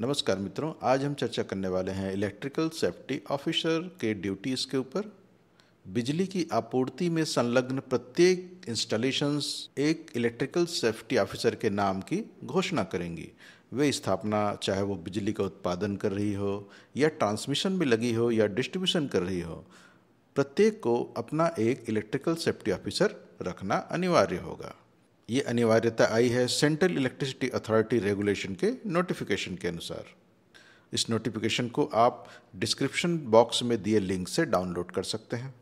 नमस्कार मित्रों आज हम चर्चा करने वाले हैं इलेक्ट्रिकल सेफ्टी ऑफिसर के ड्यूटीज़ के ऊपर बिजली की आपूर्ति में संलग्न प्रत्येक इंस्टॉलेशंस एक इलेक्ट्रिकल सेफ्टी ऑफिसर के नाम की घोषणा करेंगी वे स्थापना चाहे वो बिजली का उत्पादन कर रही हो या ट्रांसमिशन में लगी हो या डिस्ट्रीब्यूशन कर रही हो प्रत्येक को अपना एक इलेक्ट्रिकल सेफ्टी ऑफिसर रखना अनिवार्य होगा ये अनिवार्यता आई है सेंट्रल इलेक्ट्रिसिटी अथॉरिटी रेगुलेशन के नोटिफिकेशन के अनुसार इस नोटिफिकेशन को आप डिस्क्रिप्शन बॉक्स में दिए लिंक से डाउनलोड कर सकते हैं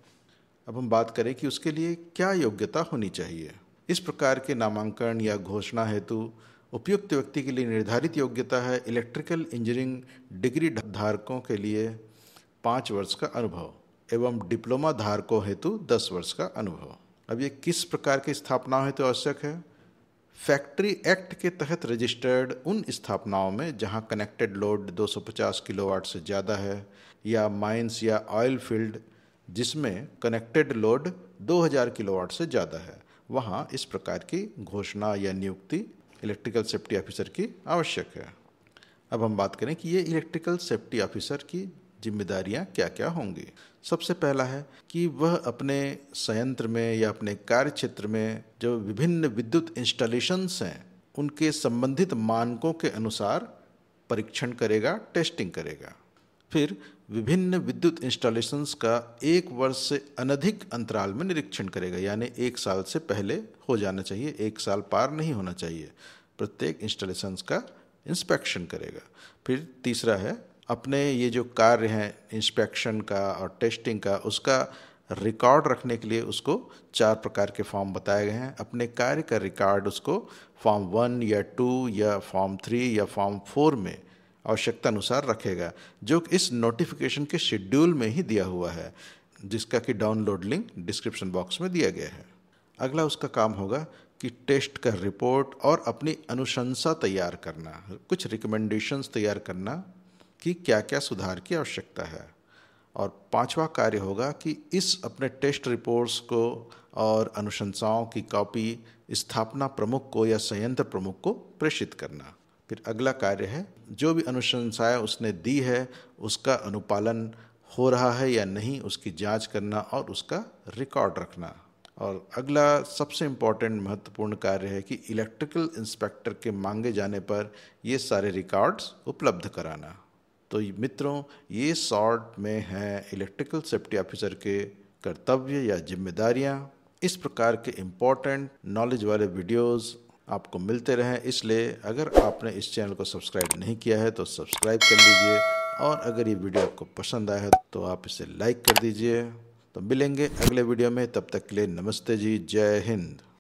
अब हम बात करें कि उसके लिए क्या योग्यता होनी चाहिए इस प्रकार के नामांकन या घोषणा हेतु उपयुक्त व्यक्ति के लिए निर्धारित योग्यता है इलेक्ट्रिकल इंजीनियरिंग डिग्री धारकों के लिए पाँच वर्ष का अनुभव एवं डिप्लोमा धारकों हेतु दस वर्ष का अनुभव अब ये किस प्रकार की स्थापना है तो आवश्यक है फैक्ट्री एक्ट के तहत रजिस्टर्ड उन स्थापनाओं में जहां कनेक्टेड लोड 250 किलोवाट से ज़्यादा है या माइंस या ऑयल फील्ड जिसमें कनेक्टेड लोड 2000 किलोवाट से ज़्यादा है वहां इस प्रकार की घोषणा या नियुक्ति इलेक्ट्रिकल सेफ्टी ऑफिसर की आवश्यक है अब हम बात करें कि ये इलेक्ट्रिकल सेफ्टी ऑफिसर की जिम्मेदारियां क्या क्या होंगी सबसे पहला है कि वह अपने संयंत्र में या अपने कार्य क्षेत्र में जो विभिन्न विद्युत इंस्टॉलेशंस हैं उनके संबंधित मानकों के अनुसार परीक्षण करेगा टेस्टिंग करेगा फिर विभिन्न विद्युत इंस्टॉलेशंस का एक वर्ष से अनधिक अंतराल में निरीक्षण करेगा यानी एक साल से पहले हो जाना चाहिए एक साल पार नहीं होना चाहिए प्रत्येक इंस्टॉलेशंस का इंस्पेक्शन करेगा फिर तीसरा है अपने ये जो कार्य हैं इंस्पेक्शन का और टेस्टिंग का उसका रिकॉर्ड रखने के लिए उसको चार प्रकार के फॉर्म बताए गए हैं अपने कार्य का रिकॉर्ड उसको फॉर्म वन या टू या फॉर्म थ्री या फॉर्म फोर में आवश्यकता अनुसार रखेगा जो इस नोटिफिकेशन के शेड्यूल में ही दिया हुआ है जिसका कि डाउनलोड लिंक डिस्क्रिप्शन बॉक्स में दिया गया है अगला उसका काम होगा कि टेस्ट का रिपोर्ट और अपनी अनुशंसा तैयार करना कुछ रिकमेंडेशंस तैयार करना कि क्या क्या सुधार की आवश्यकता है और पांचवा कार्य होगा कि इस अपने टेस्ट रिपोर्ट्स को और अनुशंसाओं की कॉपी स्थापना प्रमुख को या संयंत्र प्रमुख को प्रेषित करना फिर अगला कार्य है जो भी अनुशंसाएं उसने दी है उसका अनुपालन हो रहा है या नहीं उसकी जांच करना और उसका रिकॉर्ड रखना और अगला सबसे इम्पॉर्टेंट महत्वपूर्ण कार्य है कि इलेक्ट्रिकल इंस्पेक्टर के मांगे जाने पर ये सारे रिकॉर्ड्स उपलब्ध कराना तो मित्रों ये शॉर्ट में हैं इलेक्ट्रिकल सेफ्टी ऑफिसर के कर्तव्य या जिम्मेदारियाँ इस प्रकार के इम्पोर्टेंट नॉलेज वाले वीडियोस आपको मिलते रहें इसलिए अगर आपने इस चैनल को सब्सक्राइब नहीं किया है तो सब्सक्राइब कर लीजिए और अगर ये वीडियो आपको पसंद आया है तो आप इसे लाइक कर दीजिए तो मिलेंगे अगले वीडियो में तब तक के लिए नमस्ते जी जय हिंद